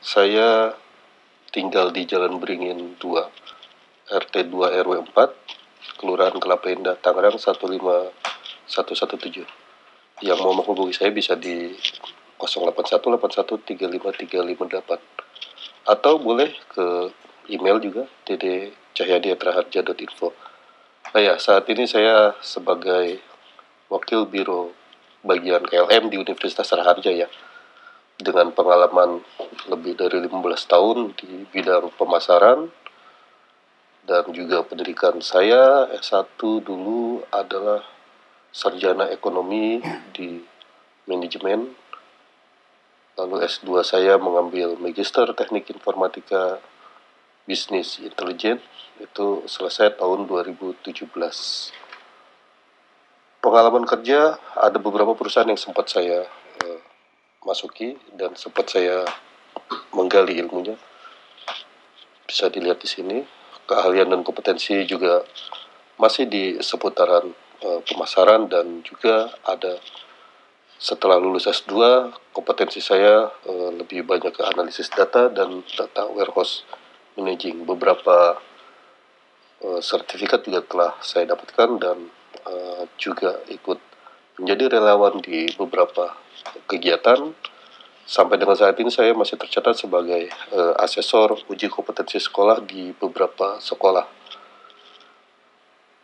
Saya tinggal di Jalan Beringin 2, RT 2 RW 4, Kelurahan Kelapa Indah, Tangerang 15117. Yang mau menghubungi saya bisa di 0818135358 atau boleh ke email juga ddcahyadiatraharja.info. Nah ya, saat ini saya sebagai Wakil Biro Bagian KLM di Universitas Raharja ya dengan pengalaman lebih dari 15 tahun di bidang pemasaran dan juga pendidikan saya S1 dulu adalah sarjana ekonomi di manajemen lalu S2 saya mengambil magister teknik informatika bisnis intelijen itu selesai tahun 2017 pengalaman kerja ada beberapa perusahaan yang sempat saya uh, masuki dan sempat saya menggali ilmunya bisa dilihat di sini keahlian dan kompetensi juga masih di seputaran uh, pemasaran dan juga ada setelah lulus S2 kompetensi saya uh, lebih banyak ke analisis data dan data warehouse managing beberapa uh, sertifikat juga telah saya dapatkan dan uh, juga ikut menjadi relawan di beberapa kegiatan. Sampai dengan saat ini saya masih tercatat sebagai uh, asesor uji kompetensi sekolah di beberapa sekolah.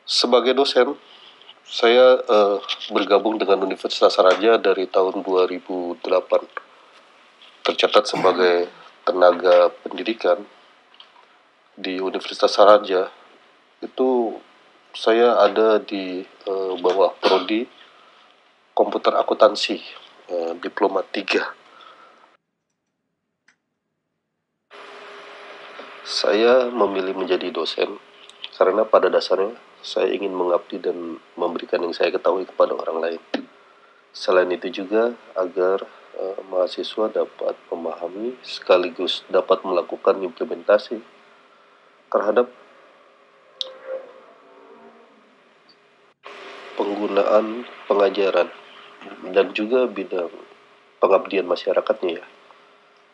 Sebagai dosen, saya uh, bergabung dengan Universitas Raja dari tahun 2008. Tercatat sebagai tenaga pendidikan di Universitas Raja itu saya ada di uh, bawah prodi komputer akuntansi eh, diploma 3 saya memilih menjadi dosen karena pada dasarnya saya ingin mengabdi dan memberikan yang saya ketahui kepada orang lain selain itu juga agar eh, mahasiswa dapat memahami sekaligus dapat melakukan implementasi terhadap penggunaan pengajaran dan juga bidang pengabdian masyarakatnya ya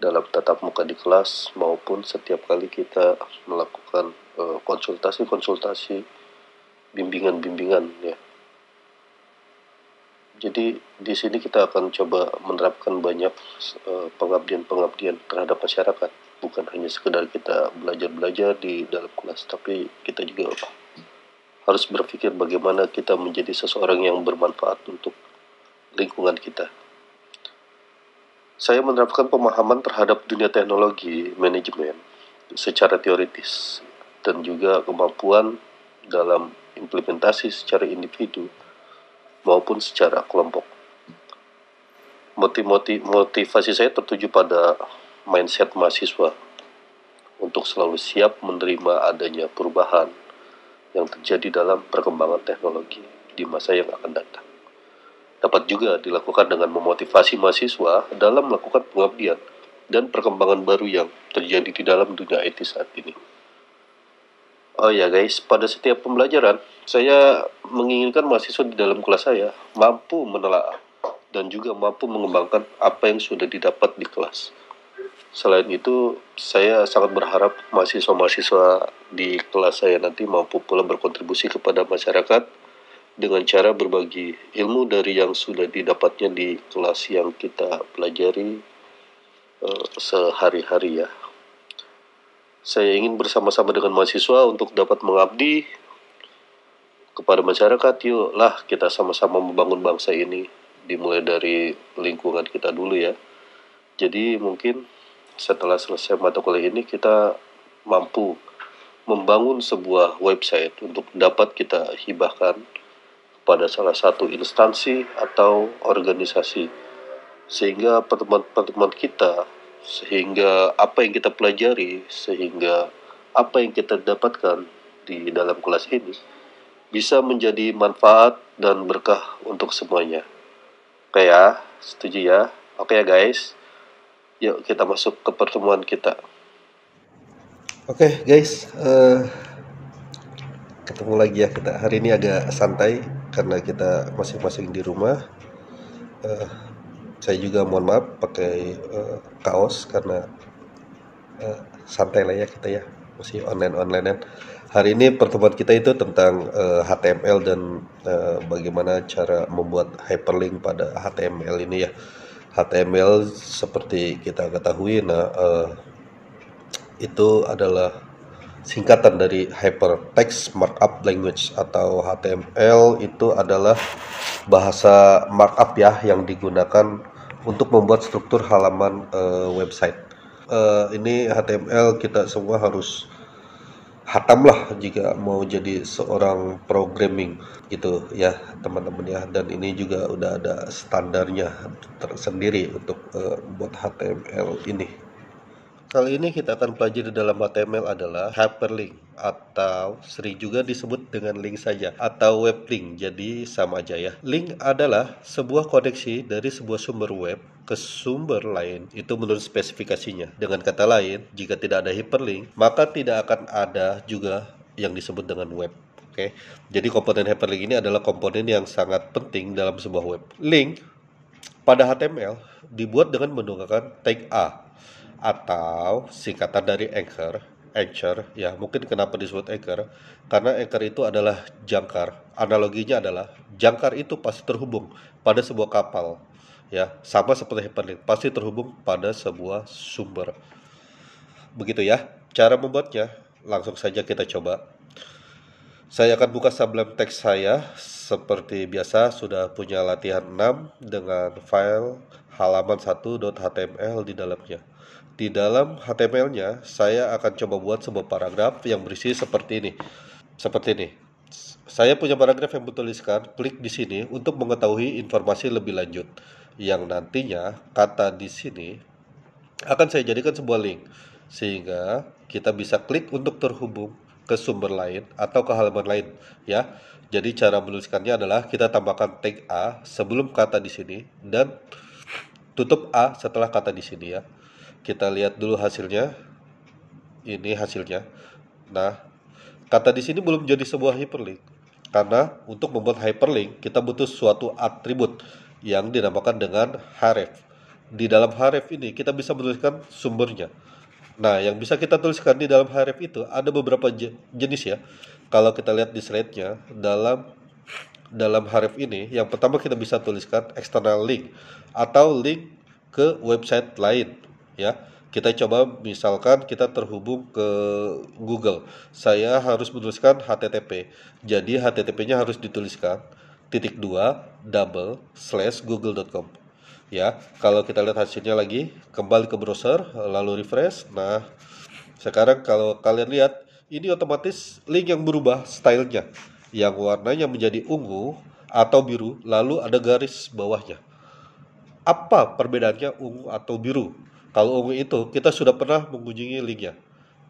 dalam tatap muka di kelas maupun setiap kali kita melakukan eh, konsultasi-konsultasi bimbingan-bimbingan ya. Jadi di sini kita akan coba menerapkan banyak eh, pengabdian-pengabdian terhadap masyarakat. Bukan hanya sekedar kita belajar-belajar di dalam kelas, tapi kita juga harus berpikir bagaimana kita menjadi seseorang yang bermanfaat untuk lingkungan kita. Saya menerapkan pemahaman terhadap dunia teknologi manajemen secara teoritis dan juga kemampuan dalam implementasi secara individu maupun secara kelompok. motivasi saya tertuju pada mindset mahasiswa untuk selalu siap menerima adanya perubahan yang terjadi dalam perkembangan teknologi di masa yang akan datang. Dapat juga dilakukan dengan memotivasi mahasiswa dalam melakukan pengabdian dan perkembangan baru yang terjadi di dalam dunia IT saat ini. Oh ya guys, pada setiap pembelajaran, saya menginginkan mahasiswa di dalam kelas saya mampu menelaah dan juga mampu mengembangkan apa yang sudah didapat di kelas. Selain itu, saya sangat berharap mahasiswa-mahasiswa di kelas saya nanti mampu pula berkontribusi kepada masyarakat dengan cara berbagi ilmu dari yang sudah didapatnya di kelas yang kita pelajari eh, sehari-hari ya. Saya ingin bersama-sama dengan mahasiswa untuk dapat mengabdi kepada masyarakat. Yuklah kita sama-sama membangun bangsa ini dimulai dari lingkungan kita dulu ya. Jadi mungkin setelah selesai mata kuliah ini kita mampu membangun sebuah website untuk dapat kita hibahkan pada salah satu instansi atau organisasi sehingga pertemuan-pertemuan kita sehingga apa yang kita pelajari sehingga apa yang kita dapatkan di dalam kelas ini bisa menjadi manfaat dan berkah untuk semuanya oke ya setuju ya oke ya guys yuk kita masuk ke pertemuan kita oke guys uh, ketemu lagi ya kita hari ini agak santai karena kita masing-masing di rumah uh, saya juga mohon maaf pakai uh, kaos karena uh, santai lah ya kita ya masih online onlinean hari ini pertemuan kita itu tentang uh, HTML dan uh, bagaimana cara membuat hyperlink pada HTML ini ya HTML seperti kita ketahui nah uh, itu adalah singkatan dari Hypertext Markup Language atau HTML itu adalah bahasa markup ya yang digunakan untuk membuat struktur halaman uh, website. Uh, ini HTML kita semua harus hatam lah jika mau jadi seorang programming gitu ya teman-teman ya dan ini juga udah ada standarnya tersendiri untuk uh, buat HTML ini Kali ini kita akan pelajari dalam HTML adalah hyperlink atau sering juga disebut dengan link saja atau web link. Jadi sama aja ya. Link adalah sebuah koneksi dari sebuah sumber web ke sumber lain. Itu menurut spesifikasinya. Dengan kata lain, jika tidak ada hyperlink, maka tidak akan ada juga yang disebut dengan web. Oke. Jadi komponen hyperlink ini adalah komponen yang sangat penting dalam sebuah web. Link pada HTML dibuat dengan menggunakan tag A atau singkatan dari anchor anchor ya mungkin kenapa disebut anchor karena anchor itu adalah jangkar analoginya adalah jangkar itu pasti terhubung pada sebuah kapal ya sama seperti hyperlink pasti terhubung pada sebuah sumber begitu ya cara membuatnya langsung saja kita coba saya akan buka Sublime Text saya seperti biasa sudah punya latihan 6 dengan file halaman 1.html di dalamnya di dalam HTML-nya saya akan coba buat sebuah paragraf yang berisi seperti ini. Seperti ini. Saya punya paragraf yang bertuliskan, klik di sini untuk mengetahui informasi lebih lanjut yang nantinya kata di sini akan saya jadikan sebuah link sehingga kita bisa klik untuk terhubung ke sumber lain atau ke halaman lain ya. Jadi cara menuliskannya adalah kita tambahkan tag A sebelum kata di sini dan tutup A setelah kata di sini ya kita lihat dulu hasilnya ini hasilnya nah kata di sini belum jadi sebuah hyperlink karena untuk membuat hyperlink kita butuh suatu atribut yang dinamakan dengan href di dalam href ini kita bisa menuliskan sumbernya Nah, yang bisa kita tuliskan di dalam href itu ada beberapa jenis ya. Kalau kita lihat di slide-nya, dalam dalam href ini, yang pertama kita bisa tuliskan external link atau link ke website lain ya kita coba misalkan kita terhubung ke Google saya harus menuliskan HTTP jadi HTTP-nya harus dituliskan titik dua double slash google.com ya kalau kita lihat hasilnya lagi kembali ke browser lalu refresh nah sekarang kalau kalian lihat ini otomatis link yang berubah stylenya yang warnanya menjadi ungu atau biru lalu ada garis bawahnya apa perbedaannya ungu atau biru kalau ungu itu, kita sudah pernah mengunjungi linknya.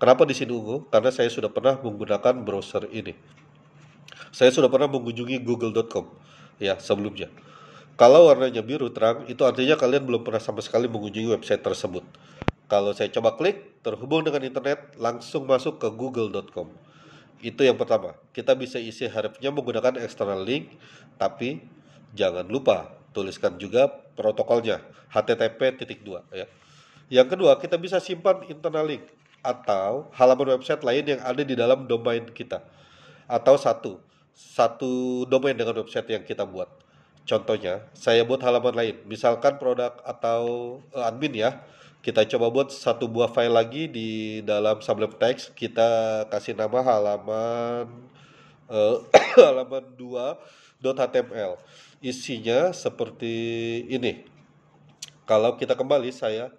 Kenapa di sini ungu? Karena saya sudah pernah menggunakan browser ini. Saya sudah pernah mengunjungi google.com ya sebelumnya. Kalau warnanya biru terang, itu artinya kalian belum pernah sama sekali mengunjungi website tersebut. Kalau saya coba klik, terhubung dengan internet, langsung masuk ke google.com. Itu yang pertama. Kita bisa isi harapnya menggunakan external link, tapi jangan lupa tuliskan juga protokolnya http dua ya. Yang kedua, kita bisa simpan internal link atau halaman website lain yang ada di dalam domain kita atau satu satu domain dengan website yang kita buat. Contohnya, saya buat halaman lain, misalkan produk atau eh, admin ya. Kita coba buat satu buah file lagi di dalam sublime text, kita kasih nama halaman uh, halaman 2.html. Isinya seperti ini. Kalau kita kembali saya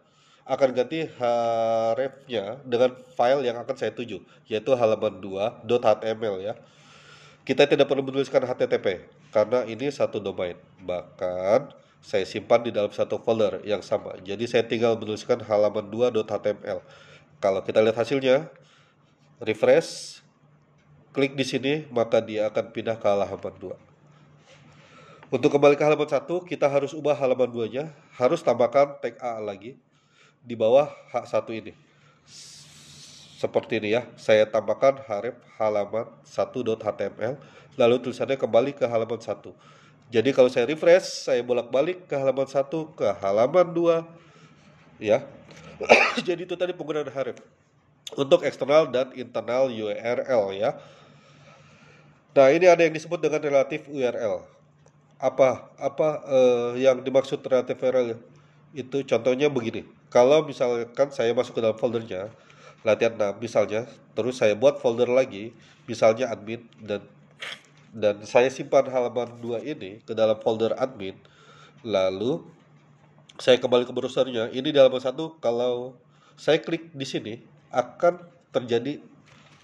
akan ganti hrefnya dengan file yang akan saya tuju, yaitu halaman 2.html ya. Kita tidak perlu menuliskan HTTP karena ini satu domain. Bahkan saya simpan di dalam satu folder yang sama. Jadi saya tinggal menuliskan halaman 2.html. Kalau kita lihat hasilnya, refresh, klik di sini maka dia akan pindah ke halaman 2. Untuk kembali ke halaman 1, kita harus ubah halaman 2-nya, harus tambahkan tag A lagi di bawah H1 ini seperti ini ya saya tambahkan harif halaman 1.html lalu tulisannya kembali ke halaman 1 jadi kalau saya refresh saya bolak-balik ke halaman 1 ke halaman 2 ya jadi itu tadi penggunaan harif untuk eksternal dan internal URL ya nah ini ada yang disebut dengan relatif URL apa apa eh, yang dimaksud relatif URL itu contohnya begini kalau misalkan saya masuk ke dalam foldernya latihan 6 nah, misalnya terus saya buat folder lagi misalnya admin dan dan saya simpan halaman 2 ini ke dalam folder admin lalu saya kembali ke browsernya ini di halaman satu kalau saya klik di sini akan terjadi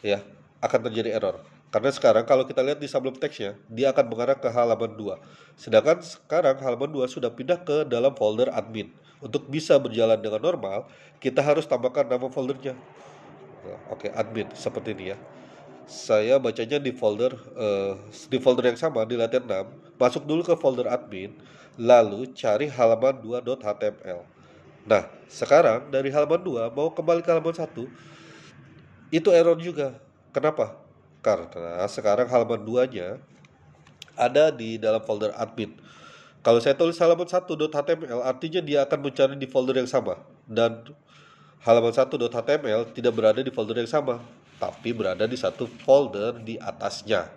ya akan terjadi error karena sekarang kalau kita lihat di sublim teksnya, dia akan mengarah ke halaman 2. Sedangkan sekarang halaman 2 sudah pindah ke dalam folder admin. Untuk bisa berjalan dengan normal, kita harus tambahkan nama foldernya. Nah, oke, admin seperti ini ya. Saya bacanya di folder uh, di folder yang sama di latihan 6, masuk dulu ke folder admin, lalu cari halaman 2.html. Nah, sekarang dari halaman 2 mau kembali ke halaman 1, itu error juga. Kenapa? karena sekarang halaman 2-nya ada di dalam folder admin. Kalau saya tulis halaman 1.html artinya dia akan mencari di folder yang sama dan halaman 1.html tidak berada di folder yang sama, tapi berada di satu folder di atasnya.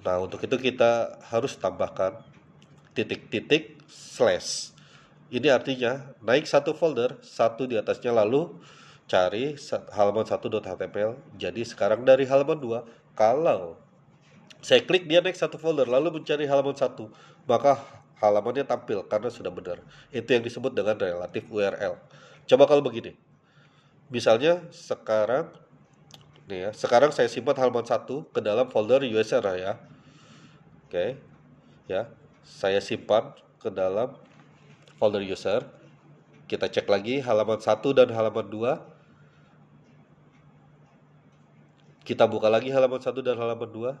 Nah, untuk itu kita harus tambahkan titik-titik slash. Ini artinya naik satu folder, satu di atasnya lalu cari halaman 1.html. Jadi sekarang dari halaman 2, kalau saya klik dia naik satu folder lalu mencari halaman satu, maka halamannya tampil karena sudah benar. Itu yang disebut dengan relatif URL. Coba kalau begini. Misalnya sekarang nih ya, sekarang saya simpan halaman satu ke dalam folder USR ya. Oke. Ya, saya simpan ke dalam folder user. Kita cek lagi halaman 1 dan halaman 2 Kita buka lagi halaman 1 dan halaman 2.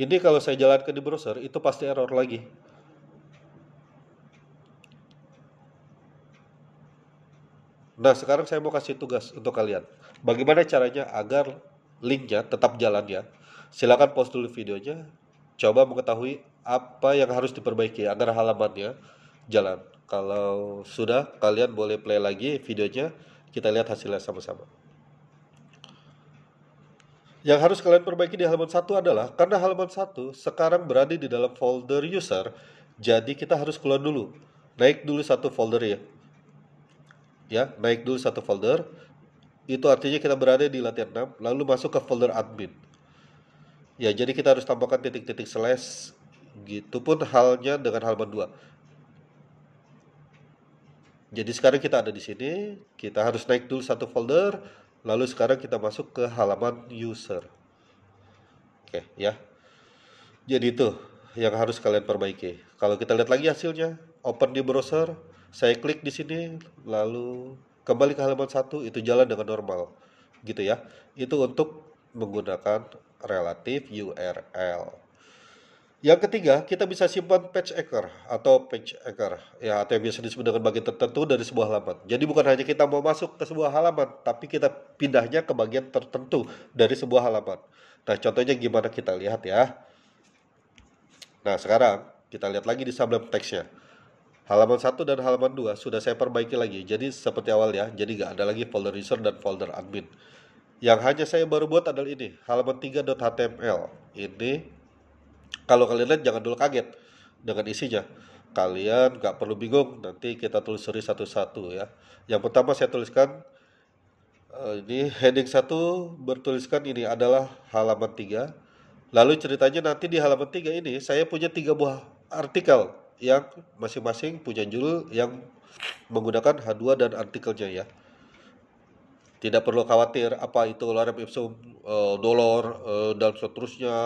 Ini kalau saya jalankan di browser, itu pasti error lagi. Nah, sekarang saya mau kasih tugas untuk kalian. Bagaimana caranya agar linknya tetap jalan ya? silahkan post dulu videonya. Coba mengetahui apa yang harus diperbaiki agar halamannya jalan. Kalau sudah, kalian boleh play lagi videonya. Kita lihat hasilnya sama-sama. Yang harus kalian perbaiki di halaman satu adalah karena halaman satu sekarang berada di dalam folder user, jadi kita harus keluar dulu. Naik dulu satu folder ya. Ya, naik dulu satu folder. Itu artinya kita berada di latihan 6, lalu masuk ke folder admin. Ya, jadi kita harus tambahkan titik-titik slash gitu pun halnya dengan halaman 2. Jadi sekarang kita ada di sini, kita harus naik dulu satu folder, Lalu sekarang kita masuk ke halaman user. Oke, ya. Jadi itu yang harus kalian perbaiki. Kalau kita lihat lagi hasilnya, open di browser, saya klik di sini, lalu kembali ke halaman satu itu jalan dengan normal. Gitu ya. Itu untuk menggunakan relative URL. Yang ketiga, kita bisa simpan patch anchor atau patch anchor ya atau yang biasa disebut dengan bagian tertentu dari sebuah halaman. Jadi bukan hanya kita mau masuk ke sebuah halaman, tapi kita pindahnya ke bagian tertentu dari sebuah halaman. Nah, contohnya gimana kita lihat ya. Nah, sekarang kita lihat lagi di sublime teksnya. Halaman 1 dan halaman 2 sudah saya perbaiki lagi. Jadi seperti awal ya, jadi nggak ada lagi folder user dan folder admin. Yang hanya saya baru buat adalah ini, halaman 3.html. Ini kalau kalian lihat jangan dulu kaget dengan isinya. Kalian nggak perlu bingung, nanti kita tulis seri satu-satu ya. Yang pertama saya tuliskan eh, ini heading 1 bertuliskan ini adalah halaman 3. Lalu ceritanya nanti di halaman 3 ini saya punya tiga buah artikel yang masing-masing punya judul yang menggunakan H2 dan artikelnya ya tidak perlu khawatir apa itu lorem ipsum uh, eh, dolor uh, eh, dan seterusnya.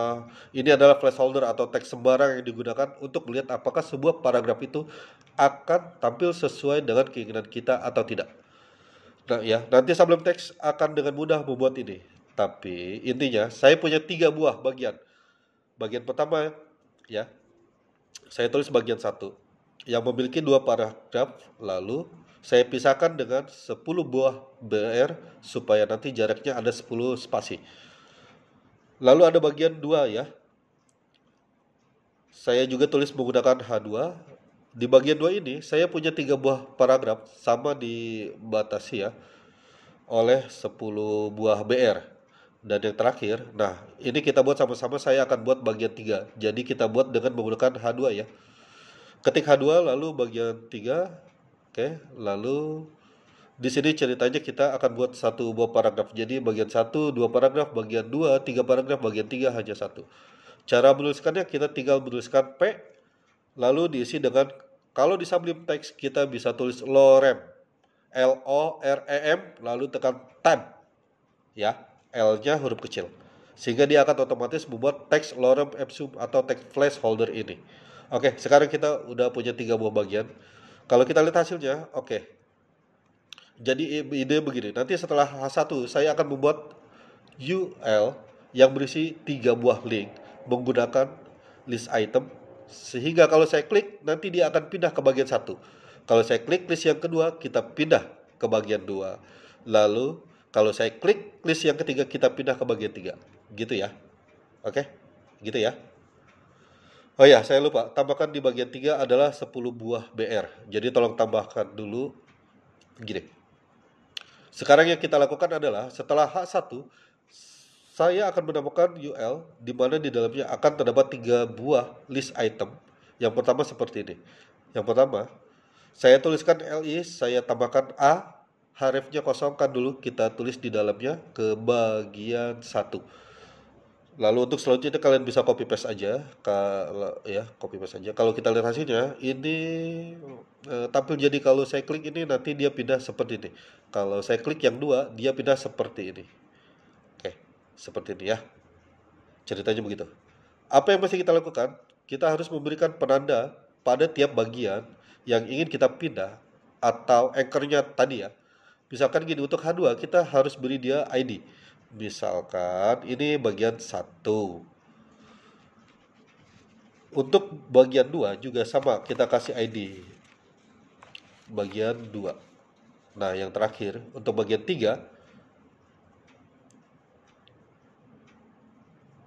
Ini adalah placeholder atau teks sembarang yang digunakan untuk melihat apakah sebuah paragraf itu akan tampil sesuai dengan keinginan kita atau tidak. Nah, ya, nanti sebelum teks akan dengan mudah membuat ini. Tapi intinya saya punya tiga buah bagian. Bagian pertama ya, saya tulis bagian satu yang memiliki dua paragraf lalu saya pisahkan dengan 10 buah BR supaya nanti jaraknya ada 10 spasi. Lalu ada bagian 2 ya. Saya juga tulis menggunakan H2. Di bagian 2 ini saya punya 3 buah paragraf sama dibatasi ya oleh 10 buah BR dan yang terakhir, nah ini kita buat sama-sama saya akan buat bagian 3 jadi kita buat dengan menggunakan H2 ya ketik H2 lalu bagian 3 Oke, lalu di sini ceritanya kita akan buat satu buah paragraf. Jadi bagian satu, dua paragraf, bagian dua, tiga paragraf, bagian tiga hanya satu. Cara menuliskannya kita tinggal menuliskan P, lalu diisi dengan kalau di sublim text kita bisa tulis lorem, L O R E M, lalu tekan tab, ya L-nya huruf kecil, sehingga dia akan otomatis membuat teks lorem ipsum atau teks flash holder ini. Oke, sekarang kita udah punya tiga buah bagian. Kalau kita lihat hasilnya, oke. Okay. Jadi ide begini, nanti setelah H1 saya akan membuat UL yang berisi tiga buah link menggunakan list item sehingga kalau saya klik nanti dia akan pindah ke bagian satu. Kalau saya klik list yang kedua, kita pindah ke bagian dua. Lalu kalau saya klik list yang ketiga, kita pindah ke bagian tiga. Gitu ya. Oke? Gitu ya. Oh ya, saya lupa. Tambahkan di bagian 3 adalah 10 buah BR. Jadi tolong tambahkan dulu gini. Sekarang yang kita lakukan adalah setelah H1 saya akan menemukan UL di mana di dalamnya akan terdapat tiga buah list item. Yang pertama seperti ini. Yang pertama, saya tuliskan LI, saya tambahkan A, harifnya kosongkan dulu, kita tulis di dalamnya ke bagian 1. Lalu untuk selanjutnya kalian bisa copy paste aja, kalau ya copy paste aja. Kalau kita lihat hasilnya, ini e, tampil jadi kalau saya klik ini nanti dia pindah seperti ini. Kalau saya klik yang dua, dia pindah seperti ini. Oke, seperti ini ya. Ceritanya begitu. Apa yang mesti kita lakukan? Kita harus memberikan penanda pada tiap bagian yang ingin kita pindah atau anchornya tadi ya. Misalkan gini untuk H2 kita harus beri dia ID misalkan ini bagian satu untuk bagian dua juga sama kita kasih ID bagian dua nah yang terakhir untuk bagian tiga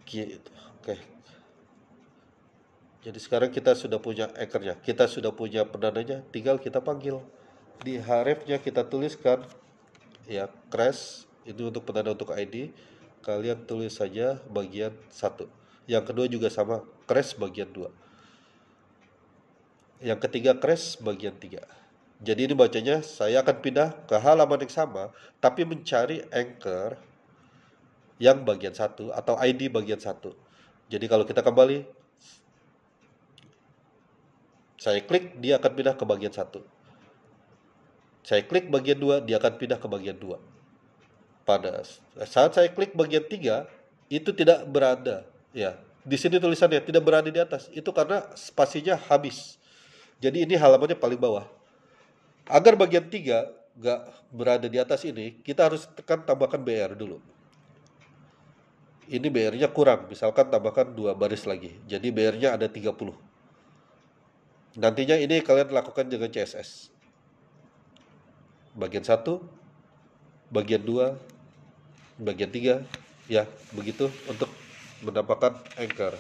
gitu. Oke. Jadi sekarang kita sudah punya ekernya, kita sudah punya pendananya, tinggal kita panggil. Di harifnya kita tuliskan ya crash ini untuk penanda untuk ID kalian tulis saja bagian satu yang kedua juga sama crash bagian dua yang ketiga crash bagian tiga jadi ini bacanya saya akan pindah ke halaman yang sama tapi mencari anchor yang bagian satu atau ID bagian satu jadi kalau kita kembali saya klik dia akan pindah ke bagian satu saya klik bagian dua dia akan pindah ke bagian dua pada saat saya klik bagian tiga itu tidak berada ya di sini tulisannya tidak berada di atas itu karena spasinya habis jadi ini halamannya paling bawah agar bagian tiga nggak berada di atas ini kita harus tekan tambahkan BR dulu ini BR-nya kurang misalkan tambahkan dua baris lagi jadi BR-nya ada 30 nantinya ini kalian lakukan dengan CSS bagian satu bagian 2, bagian tiga, ya begitu untuk mendapatkan anchor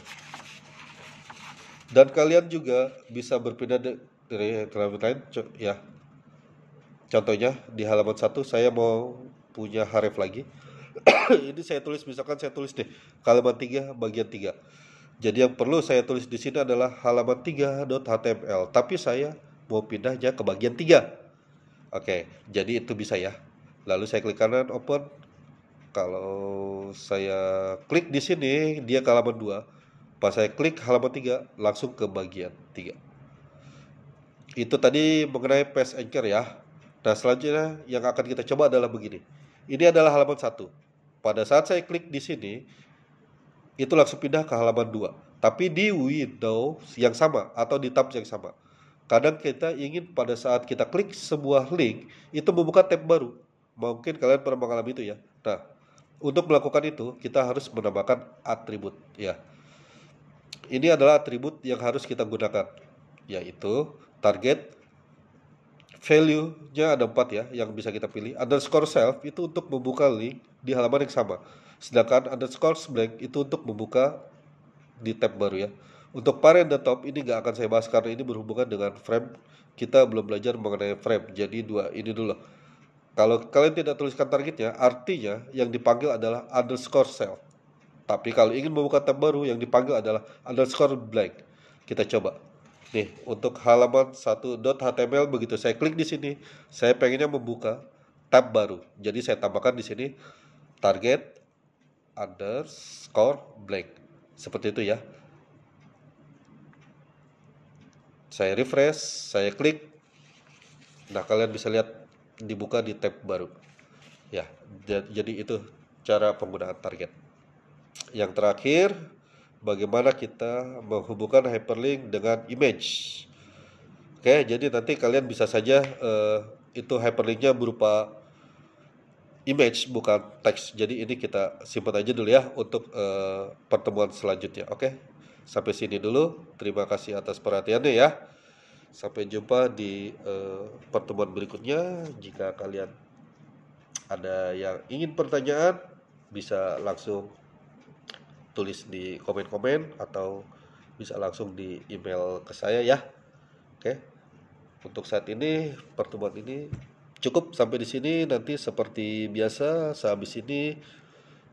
dan kalian juga bisa berpindah dari halaman lain ya contohnya di halaman satu saya mau punya harif lagi ini saya tulis misalkan saya tulis deh halaman tiga bagian tiga. jadi yang perlu saya tulis di sini adalah halaman 3.html tapi saya mau pindahnya ke bagian tiga. oke jadi itu bisa ya lalu saya klik kanan open kalau saya klik di sini dia ke halaman 2 pas saya klik halaman 3 langsung ke bagian 3 itu tadi mengenai paste anchor ya nah selanjutnya yang akan kita coba adalah begini ini adalah halaman 1 pada saat saya klik di sini itu langsung pindah ke halaman 2 tapi di window yang sama atau di tab yang sama kadang kita ingin pada saat kita klik sebuah link itu membuka tab baru mungkin kalian pernah mengalami itu ya nah untuk melakukan itu, kita harus menambahkan atribut ya. Ini adalah atribut yang harus kita gunakan yaitu target value-nya ada empat ya yang bisa kita pilih. Underscore self itu untuk membuka link di halaman yang sama. Sedangkan underscore blank itu untuk membuka di tab baru ya. Untuk parent the top ini nggak akan saya bahas karena ini berhubungan dengan frame. Kita belum belajar mengenai frame. Jadi dua ini dulu. Kalau kalian tidak tuliskan targetnya, artinya yang dipanggil adalah underscore cell. Tapi kalau ingin membuka tab baru, yang dipanggil adalah underscore blank. Kita coba. Nih, untuk halaman 1.html begitu saya klik di sini, saya pengennya membuka tab baru. Jadi saya tambahkan di sini target underscore blank. Seperti itu ya. Saya refresh, saya klik. Nah, kalian bisa lihat dibuka di tab baru ya jadi itu cara penggunaan target yang terakhir bagaimana kita menghubungkan hyperlink dengan image oke jadi nanti kalian bisa saja uh, itu hyperlinknya berupa image bukan teks jadi ini kita simpan aja dulu ya untuk uh, pertemuan selanjutnya oke sampai sini dulu terima kasih atas perhatiannya ya Sampai jumpa di uh, pertemuan berikutnya. Jika kalian ada yang ingin pertanyaan, bisa langsung tulis di komen-komen atau bisa langsung di email ke saya ya. Oke. Untuk saat ini pertemuan ini cukup sampai di sini nanti seperti biasa sehabis ini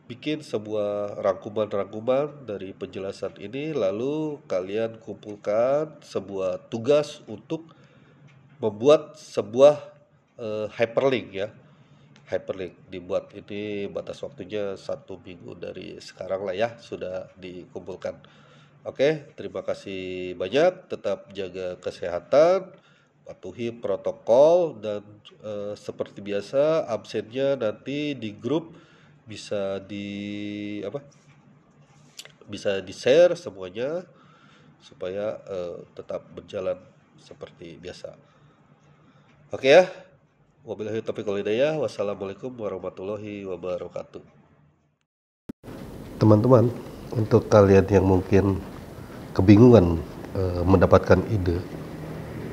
bikin sebuah rangkuman-rangkuman dari penjelasan ini lalu kalian kumpulkan sebuah tugas untuk membuat sebuah uh, hyperlink ya hyperlink dibuat ini batas waktunya satu minggu dari sekarang lah ya sudah dikumpulkan oke terima kasih banyak tetap jaga kesehatan patuhi protokol dan uh, seperti biasa absennya nanti di grup bisa di apa bisa di share semuanya supaya uh, tetap berjalan seperti biasa oke ya wabillahi taufiq walhidayah wassalamualaikum warahmatullahi wabarakatuh teman-teman untuk kalian yang mungkin kebingungan uh, mendapatkan ide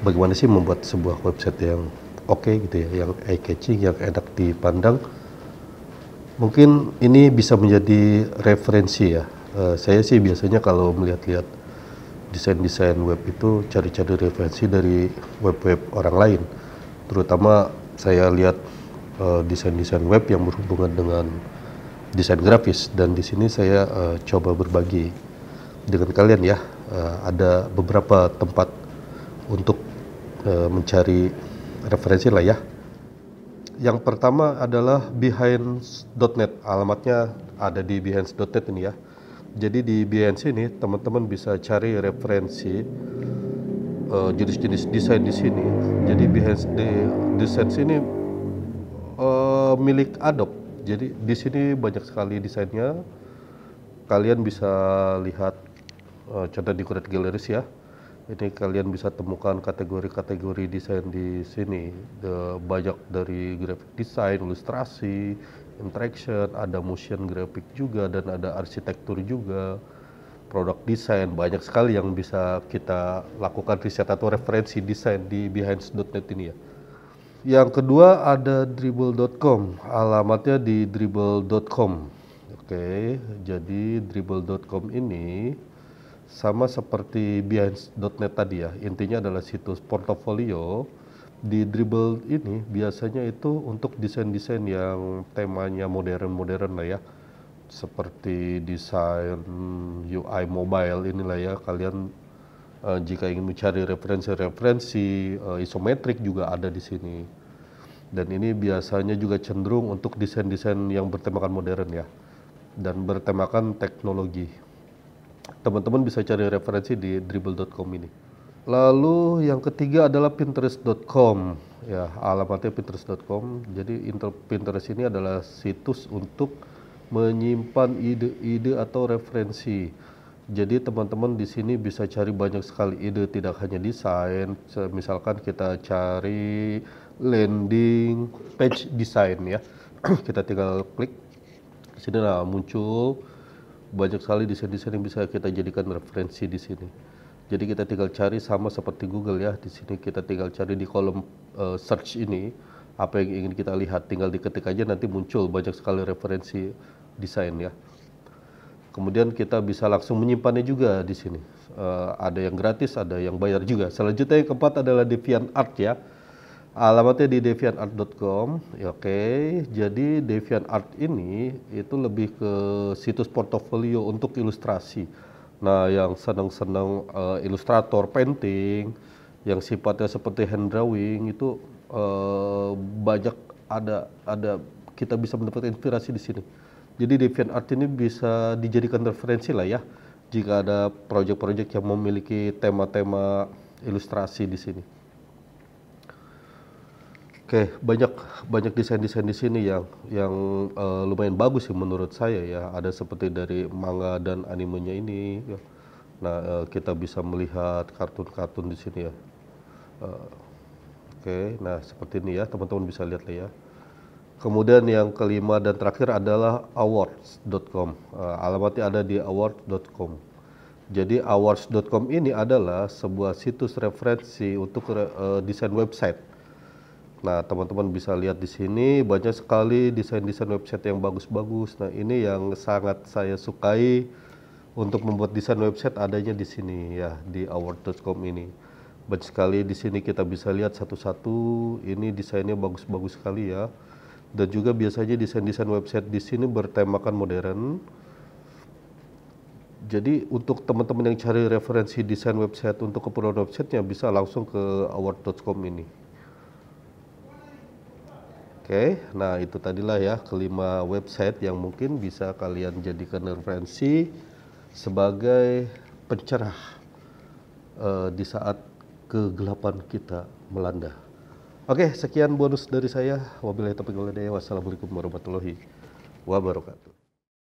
bagaimana sih membuat sebuah website yang oke okay gitu ya, yang eye catching, yang enak dipandang, Mungkin ini bisa menjadi referensi ya. Uh, saya sih biasanya kalau melihat-lihat desain-desain web itu cari-cari referensi dari web-web orang lain. Terutama saya lihat desain eh, desain-desain web yang berhubungan dengan desain grafis dan di sini saya uh, coba berbagi dengan kalian ya. Uh, ada beberapa tempat untuk uh, mencari referensi lah ya yang pertama adalah behind.net Alamatnya ada di behind.net ini ya. Jadi di behinds ini teman-teman bisa cari referensi uh, jenis-jenis desain di sini. Jadi behind di desain sini uh, eh, milik Adobe. Jadi di sini banyak sekali desainnya. Kalian bisa lihat uh, contoh di Kuret galeris ya ini kalian bisa temukan kategori-kategori desain di sini The, banyak dari graphic design, ilustrasi, interaction, ada motion graphic juga dan ada arsitektur juga produk desain banyak sekali yang bisa kita lakukan riset atau referensi desain di behinds.net ini ya. Yang kedua ada dribble.com, alamatnya di dribble.com. Oke, jadi dribble.com ini sama seperti Behance.net tadi ya intinya adalah situs portofolio di dribble ini biasanya itu untuk desain-desain yang temanya modern-modern lah ya seperti desain UI mobile inilah ya kalian uh, jika ingin mencari referensi-referensi uh, isometrik juga ada di sini dan ini biasanya juga cenderung untuk desain-desain yang bertemakan modern ya dan bertemakan teknologi. Teman-teman bisa cari referensi di dribble.com ini. Lalu yang ketiga adalah pinterest.com. Ya, alamatnya pinterest.com. Jadi Pinterest ini adalah situs untuk menyimpan ide-ide atau referensi. Jadi teman-teman di sini bisa cari banyak sekali ide tidak hanya desain. Misalkan kita cari landing page design ya. kita tinggal klik di sini nah muncul banyak sekali desain-desain yang bisa kita jadikan referensi di sini. Jadi kita tinggal cari sama seperti Google ya. Di sini kita tinggal cari di kolom uh, search ini apa yang ingin kita lihat, tinggal diketik aja nanti muncul banyak sekali referensi desain ya. Kemudian kita bisa langsung menyimpannya juga di sini. Uh, ada yang gratis, ada yang bayar juga. Selanjutnya yang keempat adalah Art ya Alamatnya ah, di deviantart.com. Ya, Oke, okay. jadi deviantart ini itu lebih ke situs portofolio untuk ilustrasi. Nah, yang senang-senang uh, ilustrator, painting, yang sifatnya seperti hand drawing itu uh, banyak ada ada kita bisa mendapatkan inspirasi di sini. Jadi deviantart ini bisa dijadikan referensi lah ya jika ada proyek-proyek yang memiliki tema-tema ilustrasi di sini. Oke, banyak banyak desain-desain di sini yang yang uh, lumayan bagus sih menurut saya ya. Ada seperti dari manga dan animenya ini. Ya. Nah, uh, kita bisa melihat kartun-kartun di sini ya. Uh, Oke, okay. nah seperti ini ya, teman-teman bisa lihat ya. Kemudian yang kelima dan terakhir adalah awards.com. Uh, alamatnya ada di awards.com. Jadi awards.com ini adalah sebuah situs referensi untuk uh, desain website Nah, teman-teman bisa lihat di sini banyak sekali desain-desain website yang bagus-bagus. Nah, ini yang sangat saya sukai untuk membuat desain website adanya di sini ya di award.com ini. Banyak sekali di sini kita bisa lihat satu-satu ini desainnya bagus-bagus sekali ya. Dan juga biasanya desain-desain website di sini bertemakan modern. Jadi untuk teman-teman yang cari referensi desain website untuk keperluan websitenya bisa langsung ke award.com ini. Oke, nah itu tadilah ya kelima website yang mungkin bisa kalian jadikan referensi sebagai pencerah uh, di saat kegelapan kita melanda. Oke, sekian bonus dari saya. Wabillahi taufiq walhidayah. Wassalamualaikum warahmatullahi wabarakatuh.